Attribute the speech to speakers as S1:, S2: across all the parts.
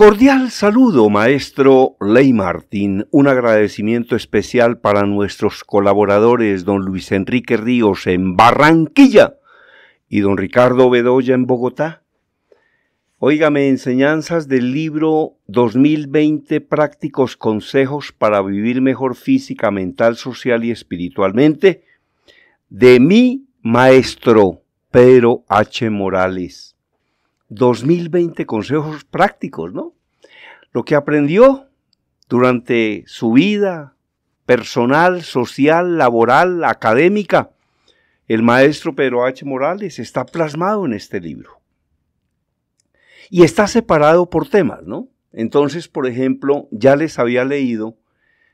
S1: Cordial saludo, maestro Ley Martín. Un agradecimiento especial para nuestros colaboradores, don Luis Enrique Ríos en Barranquilla y don Ricardo Bedoya en Bogotá. Óigame, enseñanzas del libro 2020 Prácticos Consejos para Vivir Mejor Física, Mental, Social y Espiritualmente, de mi maestro Pedro H. Morales. 2020 consejos prácticos, ¿no? Lo que aprendió durante su vida personal, social, laboral, académica, el maestro Pedro H. Morales está plasmado en este libro. Y está separado por temas, ¿no? Entonces, por ejemplo, ya les había leído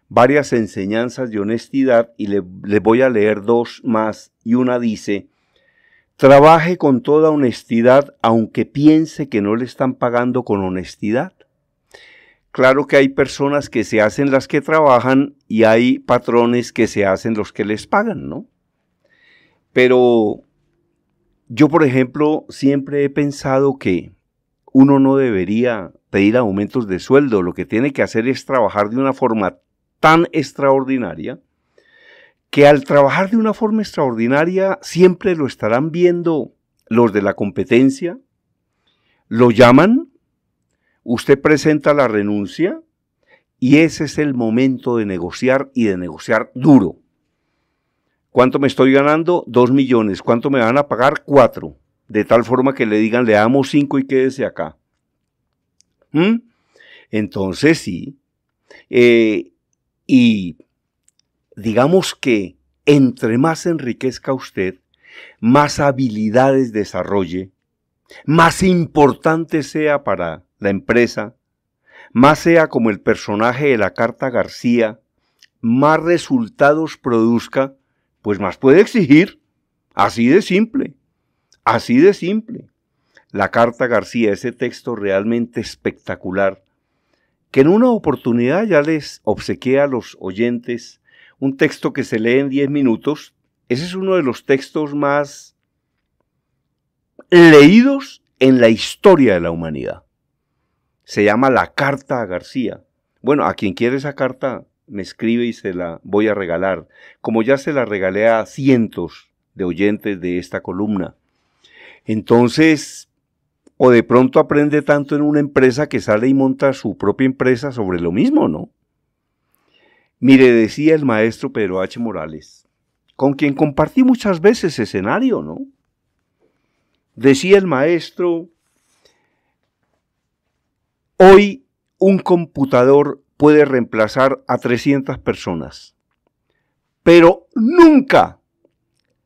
S1: varias enseñanzas de honestidad y les voy a leer dos más y una dice, Trabaje con toda honestidad aunque piense que no le están pagando con honestidad. Claro que hay personas que se hacen las que trabajan y hay patrones que se hacen los que les pagan, ¿no? Pero yo, por ejemplo, siempre he pensado que uno no debería pedir aumentos de sueldo, lo que tiene que hacer es trabajar de una forma tan extraordinaria que al trabajar de una forma extraordinaria siempre lo estarán viendo los de la competencia, lo llaman, usted presenta la renuncia y ese es el momento de negociar y de negociar duro. ¿Cuánto me estoy ganando? Dos millones. ¿Cuánto me van a pagar? Cuatro. De tal forma que le digan, le damos cinco y quédese acá. ¿Mm? Entonces sí. Eh, y digamos que entre más enriquezca usted, más habilidades desarrolle, más importante sea para la empresa, más sea como el personaje de la carta García, más resultados produzca, pues más puede exigir. Así de simple, así de simple. La carta García, ese texto realmente espectacular, que en una oportunidad ya les obsequea a los oyentes un texto que se lee en 10 minutos, ese es uno de los textos más leídos en la historia de la humanidad. Se llama La Carta a García. Bueno, a quien quiere esa carta, me escribe y se la voy a regalar, como ya se la regalé a cientos de oyentes de esta columna. Entonces, o de pronto aprende tanto en una empresa que sale y monta su propia empresa sobre lo mismo, ¿no? Mire, decía el maestro Pedro H. Morales, con quien compartí muchas veces escenario, ¿no? Decía el maestro, hoy un computador puede reemplazar a 300 personas, pero nunca,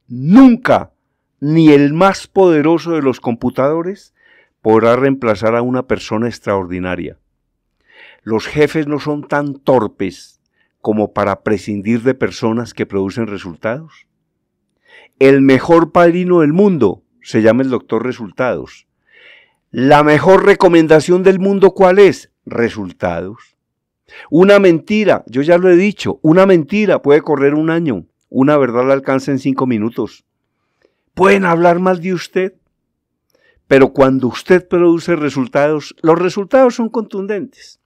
S1: nunca, ni el más poderoso de los computadores podrá reemplazar a una persona extraordinaria. Los jefes no son tan torpes como para prescindir de personas que producen resultados? El mejor padrino del mundo se llama el doctor resultados. La mejor recomendación del mundo, ¿cuál es? Resultados. Una mentira, yo ya lo he dicho, una mentira puede correr un año, una verdad la alcanza en cinco minutos. Pueden hablar mal de usted, pero cuando usted produce resultados, los resultados son contundentes.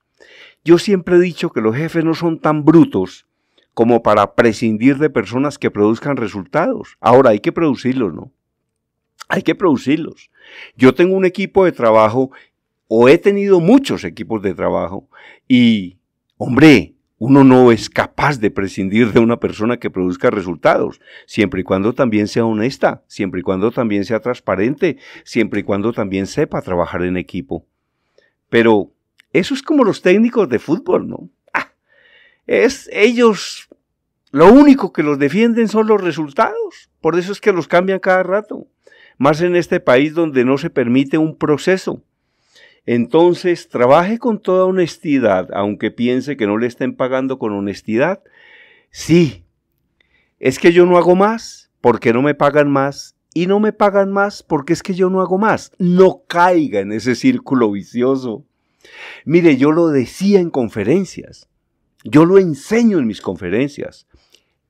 S1: Yo siempre he dicho que los jefes no son tan brutos como para prescindir de personas que produzcan resultados. Ahora hay que producirlos, ¿no? Hay que producirlos. Yo tengo un equipo de trabajo o he tenido muchos equipos de trabajo y, hombre, uno no es capaz de prescindir de una persona que produzca resultados, siempre y cuando también sea honesta, siempre y cuando también sea transparente, siempre y cuando también sepa trabajar en equipo. Pero eso es como los técnicos de fútbol, ¿no? Ah, es ellos, lo único que los defienden son los resultados. Por eso es que los cambian cada rato. Más en este país donde no se permite un proceso. Entonces, trabaje con toda honestidad, aunque piense que no le estén pagando con honestidad. Sí, es que yo no hago más porque no me pagan más y no me pagan más porque es que yo no hago más. No caiga en ese círculo vicioso Mire, yo lo decía en conferencias, yo lo enseño en mis conferencias.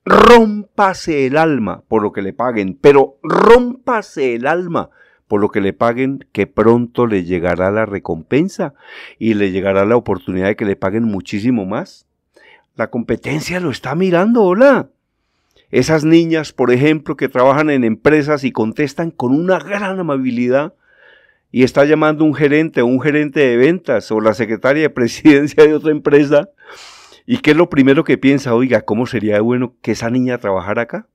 S1: Rómpase el alma por lo que le paguen, pero rómpase el alma por lo que le paguen, que pronto le llegará la recompensa y le llegará la oportunidad de que le paguen muchísimo más. La competencia lo está mirando, hola. Esas niñas, por ejemplo, que trabajan en empresas y contestan con una gran amabilidad, y está llamando un gerente o un gerente de ventas o la secretaria de presidencia de otra empresa, ¿y qué es lo primero que piensa? Oiga, ¿cómo sería bueno que esa niña trabajara acá?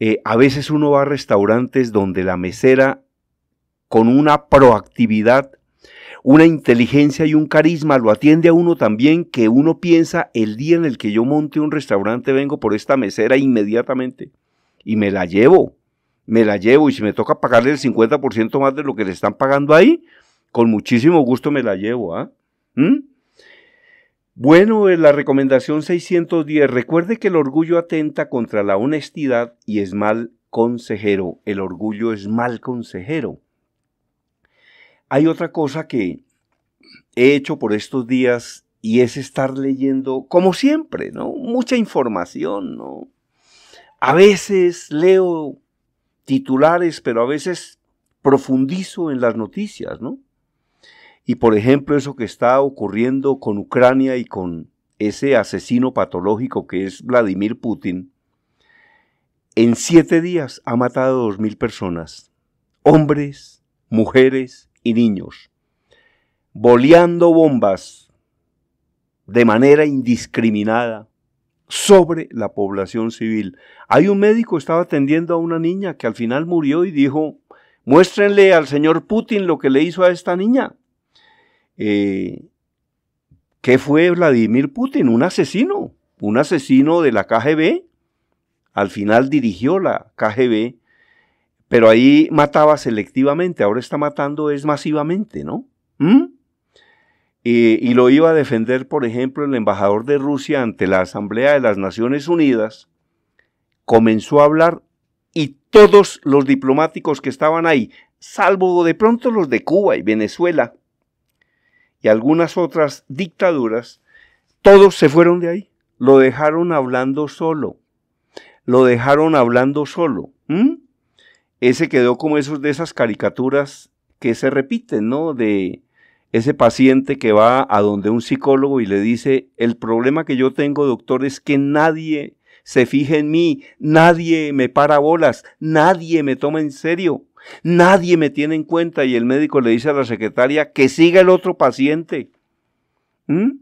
S1: Eh, a veces uno va a restaurantes donde la mesera, con una proactividad, una inteligencia y un carisma, lo atiende a uno también, que uno piensa, el día en el que yo monte un restaurante, vengo por esta mesera inmediatamente y me la llevo me la llevo y si me toca pagarle el 50% más de lo que le están pagando ahí, con muchísimo gusto me la llevo. ¿ah? ¿Mm? Bueno, eh, la recomendación 610, recuerde que el orgullo atenta contra la honestidad y es mal consejero. El orgullo es mal consejero. Hay otra cosa que he hecho por estos días y es estar leyendo, como siempre, ¿no? Mucha información, ¿no? A veces leo titulares, pero a veces profundizo en las noticias, ¿no? Y por ejemplo, eso que está ocurriendo con Ucrania y con ese asesino patológico que es Vladimir Putin, en siete días ha matado a dos mil personas, hombres, mujeres y niños, boleando bombas de manera indiscriminada sobre la población civil. Hay un médico que estaba atendiendo a una niña que al final murió y dijo, muéstrenle al señor Putin lo que le hizo a esta niña. Eh, ¿Qué fue Vladimir Putin? Un asesino, un asesino de la KGB. Al final dirigió la KGB, pero ahí mataba selectivamente, ahora está matando es masivamente, ¿no? ¿Mm? Eh, y lo iba a defender, por ejemplo, el embajador de Rusia ante la Asamblea de las Naciones Unidas, comenzó a hablar y todos los diplomáticos que estaban ahí, salvo de pronto los de Cuba y Venezuela y algunas otras dictaduras, todos se fueron de ahí, lo dejaron hablando solo, lo dejaron hablando solo. Ese quedó como esos de esas caricaturas que se repiten, ¿no? De ese paciente que va a donde un psicólogo y le dice, el problema que yo tengo, doctor, es que nadie se fije en mí, nadie me para bolas, nadie me toma en serio, nadie me tiene en cuenta y el médico le dice a la secretaria que siga el otro paciente. ¿Mm?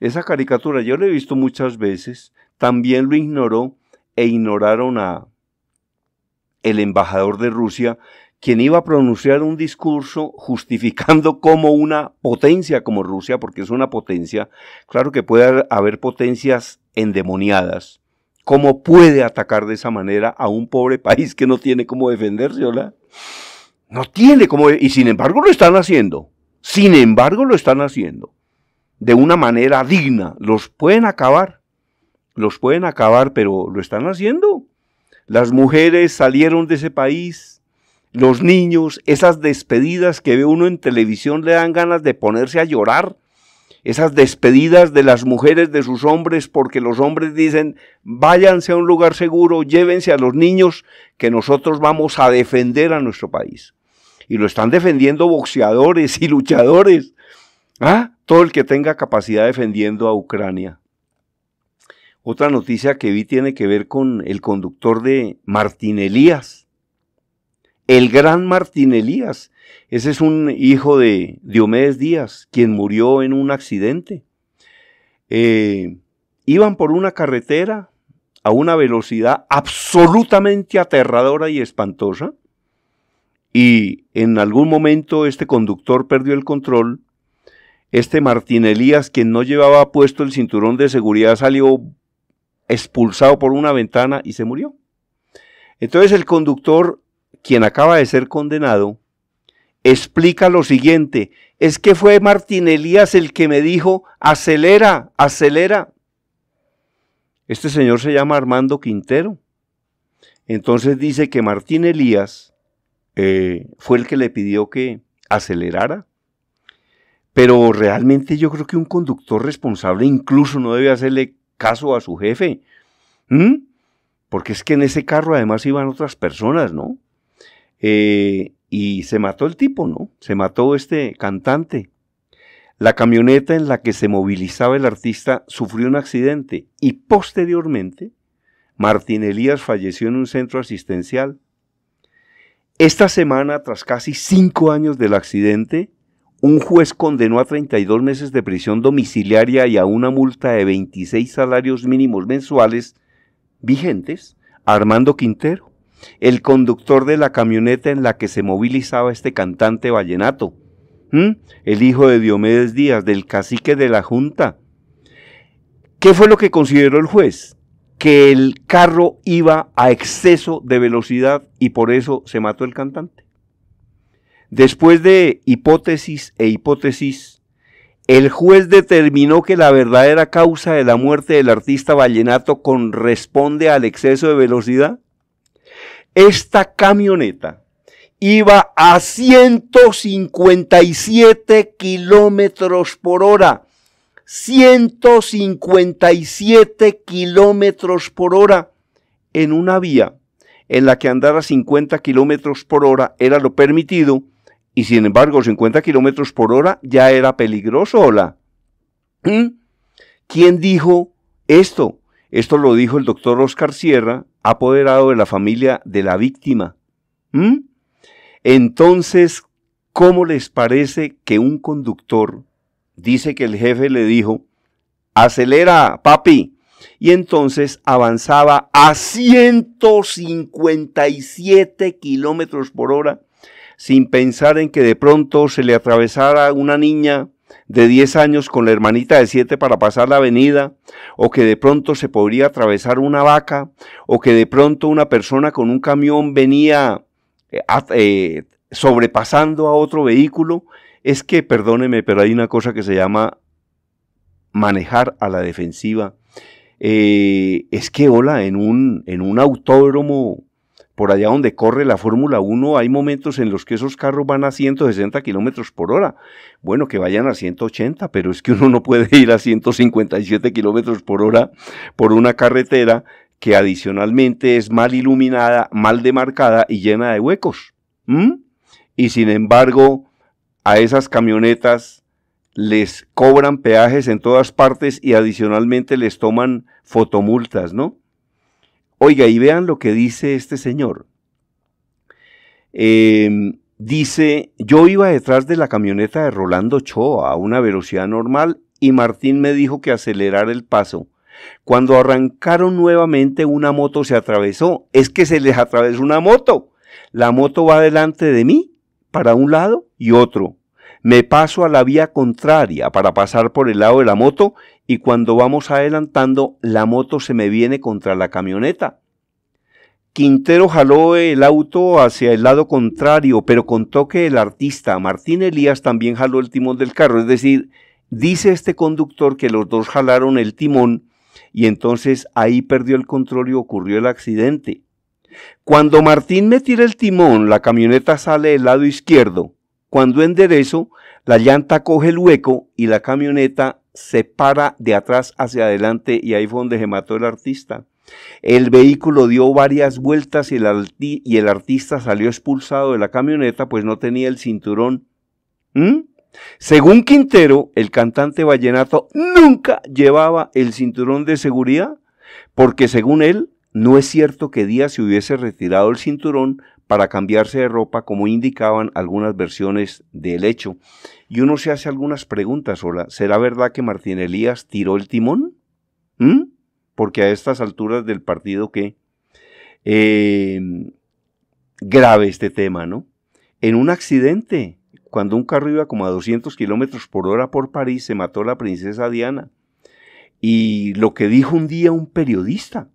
S1: Esa caricatura yo la he visto muchas veces, también lo ignoró e ignoraron a el embajador de Rusia quien iba a pronunciar un discurso justificando cómo una potencia como Rusia, porque es una potencia, claro que puede haber potencias endemoniadas, cómo puede atacar de esa manera a un pobre país que no tiene cómo defenderse, ¿verdad? No tiene cómo, y sin embargo lo están haciendo, sin embargo lo están haciendo, de una manera digna, los pueden acabar, los pueden acabar, pero lo están haciendo. Las mujeres salieron de ese país, los niños, esas despedidas que ve uno en televisión le dan ganas de ponerse a llorar, esas despedidas de las mujeres de sus hombres porque los hombres dicen, váyanse a un lugar seguro, llévense a los niños que nosotros vamos a defender a nuestro país. Y lo están defendiendo boxeadores y luchadores. ¿Ah? Todo el que tenga capacidad defendiendo a Ucrania. Otra noticia que vi tiene que ver con el conductor de Martín Elías el gran Martín Elías. Ese es un hijo de Diomedes Díaz, quien murió en un accidente. Eh, iban por una carretera a una velocidad absolutamente aterradora y espantosa. Y en algún momento este conductor perdió el control. Este Martín Elías, quien no llevaba puesto el cinturón de seguridad, salió expulsado por una ventana y se murió. Entonces el conductor quien acaba de ser condenado, explica lo siguiente, es que fue Martín Elías el que me dijo, acelera, acelera. Este señor se llama Armando Quintero. Entonces dice que Martín Elías eh, fue el que le pidió que acelerara. Pero realmente yo creo que un conductor responsable incluso no debe hacerle caso a su jefe. Porque es que en ese carro además iban otras personas, ¿no? Eh, y se mató el tipo, ¿no? Se mató este cantante. La camioneta en la que se movilizaba el artista sufrió un accidente y posteriormente Martín Elías falleció en un centro asistencial. Esta semana, tras casi cinco años del accidente, un juez condenó a 32 meses de prisión domiciliaria y a una multa de 26 salarios mínimos mensuales vigentes a Armando Quintero el conductor de la camioneta en la que se movilizaba este cantante vallenato, el hijo de Diomedes Díaz, del cacique de la Junta. ¿Qué fue lo que consideró el juez? Que el carro iba a exceso de velocidad y por eso se mató el cantante. Después de hipótesis e hipótesis, el juez determinó que la verdadera causa de la muerte del artista vallenato corresponde al exceso de velocidad esta camioneta iba a 157 kilómetros por hora. 157 kilómetros por hora en una vía en la que andar a 50 kilómetros por hora era lo permitido y sin embargo 50 kilómetros por hora ya era peligroso. Hola. ¿Mm? ¿Quién dijo esto? Esto lo dijo el doctor Oscar Sierra apoderado de la familia de la víctima. ¿Mm? Entonces, ¿cómo les parece que un conductor dice que el jefe le dijo, acelera, papi? Y entonces avanzaba a 157 kilómetros por hora, sin pensar en que de pronto se le atravesara una niña de 10 años con la hermanita de 7 para pasar la avenida, o que de pronto se podría atravesar una vaca, o que de pronto una persona con un camión venía eh, eh, sobrepasando a otro vehículo, es que, perdóneme, pero hay una cosa que se llama manejar a la defensiva. Eh, es que, hola, en un, en un autódromo por allá donde corre la Fórmula 1 hay momentos en los que esos carros van a 160 kilómetros por hora. Bueno, que vayan a 180, pero es que uno no puede ir a 157 kilómetros por hora por una carretera que adicionalmente es mal iluminada, mal demarcada y llena de huecos. Y sin embargo, a esas camionetas les cobran peajes en todas partes y adicionalmente les toman fotomultas, ¿no? Oiga, y vean lo que dice este señor. Em, dice, yo iba detrás de la camioneta de Rolando Choa a una velocidad normal y Martín me dijo que acelerara el paso. Cuando arrancaron nuevamente una moto se atravesó. Es que se les atravesó una moto. La moto va delante de mí, para un lado y otro me paso a la vía contraria para pasar por el lado de la moto y cuando vamos adelantando la moto se me viene contra la camioneta. Quintero jaló el auto hacia el lado contrario, pero contó que el artista Martín Elías también jaló el timón del carro, es decir, dice este conductor que los dos jalaron el timón y entonces ahí perdió el control y ocurrió el accidente. Cuando Martín me tira el timón, la camioneta sale del lado izquierdo cuando enderezo, la llanta coge el hueco y la camioneta se para de atrás hacia adelante y ahí fue donde se mató el artista. El vehículo dio varias vueltas y el, artista salió expulsado de la camioneta pues no tenía el cinturón. ¿Mm? Según Quintero, el cantante vallenato nunca llevaba el cinturón de seguridad porque según él no es cierto que Díaz se hubiese retirado el cinturón para cambiarse de ropa, como indicaban algunas versiones del hecho. Y uno se hace algunas preguntas, hola, ¿será verdad que Martín Elías tiró el timón? ¿Mm? Porque a estas alturas del partido que... Em, grave este tema, ¿no? En un accidente, cuando un carro iba como a 200 kilómetros por hora por París, se mató la princesa Diana. Y lo que dijo un día un periodista,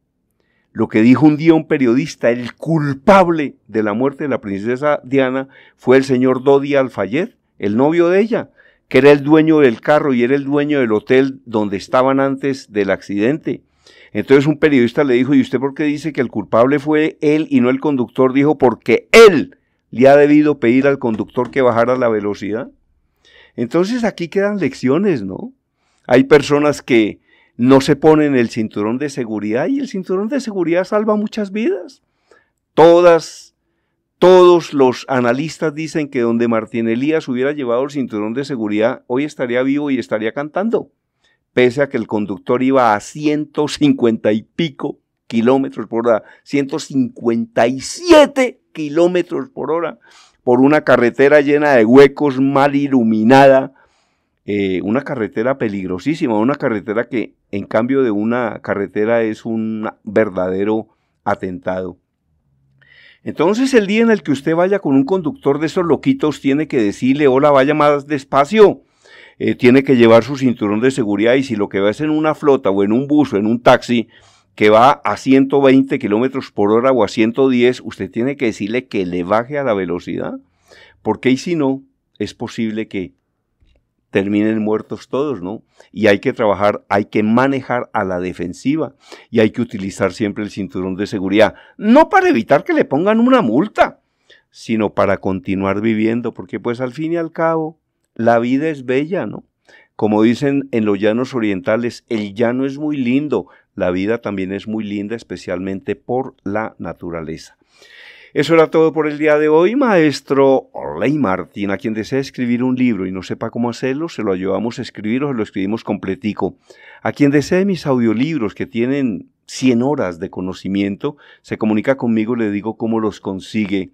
S1: lo que dijo un día un periodista, el culpable de la muerte de la princesa Diana fue el señor Dodi Alfayer, el novio de ella, que era el dueño del carro y era el dueño del hotel donde estaban antes del accidente. Entonces un periodista le dijo, ¿y usted por qué dice que el culpable fue él y no el conductor? Dijo, porque él le ha debido pedir al conductor que bajara la velocidad. Entonces aquí quedan lecciones, ¿no? Hay personas que no se ponen el cinturón de seguridad y el cinturón de seguridad salva muchas vidas. Todas, todos los analistas dicen que donde Martín Elías hubiera llevado el cinturón de seguridad, hoy estaría vivo y estaría cantando, pese a que el conductor iba a 150 y pico kilómetros por hora, 157 kilómetros por hora, por una carretera llena de huecos, mal iluminada, eh, una carretera peligrosísima, una carretera que en cambio de una carretera es un verdadero atentado. Entonces el día en el que usted vaya con un conductor de esos loquitos tiene que decirle, hola, vaya más despacio. Eh, tiene que llevar su cinturón de seguridad y si lo que va es en una flota o en un bus o en un taxi que va a 120 kilómetros por hora o a 110, usted tiene que decirle que le baje a la velocidad, porque y si no, es posible que terminen muertos todos, ¿no? Y hay que trabajar, hay que manejar a la defensiva y hay que utilizar siempre el cinturón de seguridad, no para evitar que le pongan una multa, sino para continuar viviendo, porque pues al fin y al cabo, la vida es bella, ¿no? Como dicen en los llanos orientales, el llano es muy lindo, la vida también es muy linda, especialmente por la naturaleza. Eso era todo por el día de hoy, maestro Ley Martín. A quien desea escribir un libro y no sepa cómo hacerlo, se lo ayudamos a escribir o se lo escribimos completico. A quien desee mis audiolibros que tienen 100 horas de conocimiento, se comunica conmigo, y le digo cómo los consigue.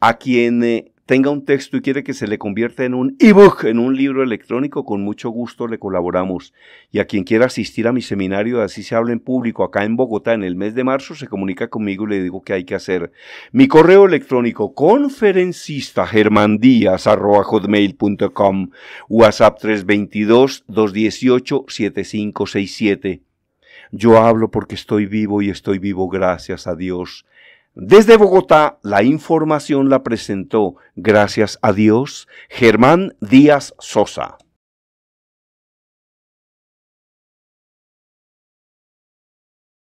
S1: A quien... Eh, tenga un texto y quiere que se le convierta en un ebook, en un libro electrónico, con mucho gusto le colaboramos. Y a quien quiera asistir a mi seminario de Así se habla en público acá en Bogotá en el mes de marzo, se comunica conmigo y le digo qué hay que hacer. Mi correo electrónico conferencista hotmail.com, WhatsApp 322-218-7567. Yo hablo porque estoy vivo y estoy vivo gracias a Dios. Desde Bogotá, la información la presentó, gracias a Dios, Germán Díaz Sosa.